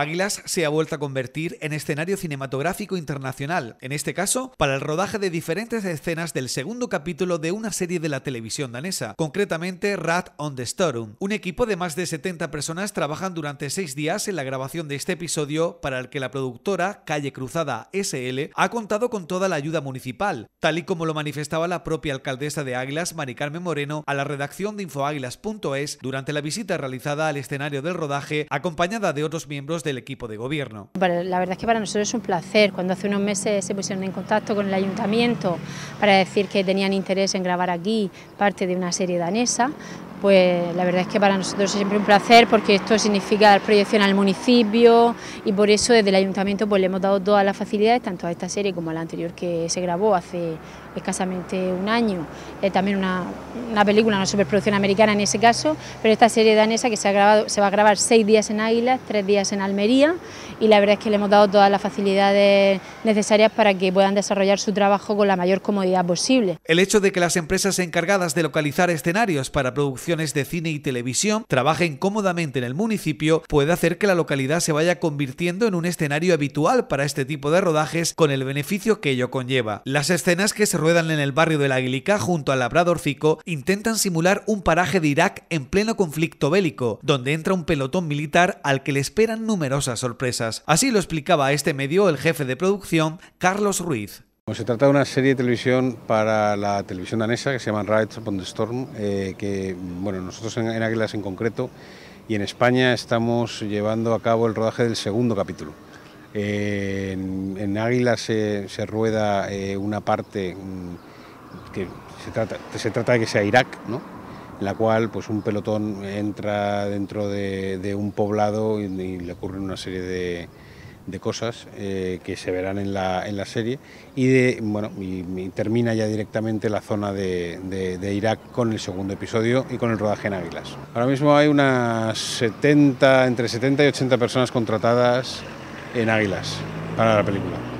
Águilas se ha vuelto a convertir en escenario cinematográfico internacional, en este caso para el rodaje de diferentes escenas del segundo capítulo de una serie de la televisión danesa, concretamente Rat on the Storm. Un equipo de más de 70 personas trabajan durante seis días en la grabación de este episodio para el que la productora Calle Cruzada SL ha contado con toda la ayuda municipal, tal y como lo manifestaba la propia alcaldesa de Águilas, Maricarmen Moreno, a la redacción de infoáguilas.es durante la visita realizada al escenario del rodaje, acompañada de otros miembros del equipo de gobierno. la verdad es que para nosotros es un placer. Cuando hace unos meses se pusieron en contacto con el ayuntamiento para decir que tenían interés en grabar aquí parte de una serie danesa, pues la verdad es que para nosotros es siempre un placer porque esto significa dar proyección al municipio y por eso desde el ayuntamiento pues le hemos dado todas las facilidades, tanto a esta serie como a la anterior que se grabó hace escasamente un año, ...es también una, una, película, una superproducción americana en ese caso, pero esta serie danesa que se, ha grabado, se va a grabar seis días en Águilas, tres días en Almería y la verdad es que le hemos dado todas las facilidades necesarias para que puedan desarrollar su trabajo con la mayor comodidad posible. El hecho de que las empresas encargadas de localizar escenarios para producción de cine y televisión trabajen cómodamente en el municipio puede hacer que la localidad se vaya convirtiendo en un escenario habitual para este tipo de rodajes con el beneficio que ello conlleva. Las escenas que se ruedan en el barrio de la Aguilica junto al Fico intentan simular un paraje de Irak en pleno conflicto bélico, donde entra un pelotón militar al que le esperan numerosas sorpresas. Así lo explicaba a este medio el jefe de producción, Carlos Ruiz. Pues se trata de una serie de televisión para la televisión danesa que se llama Rides Upon the Storm, eh, que bueno, nosotros en, Águilas en concreto y en España estamos llevando a cabo el rodaje del segundo capítulo. Eh, en, Águilas se, rueda eh, una parte mm, que se trata, de que sea Irak, ¿no? en la cual pues, un pelotón entra dentro de, un poblado y, y le ocurren una serie de, de cosas eh, que se verán en la, en la serie y, de, bueno, y, termina ya directamente la zona de, de, Irak con el segundo episodio y con el rodaje en Águilas. Ahora mismo hay unas 70, entre 70 y 80 personas contratadas en Águilas para la película.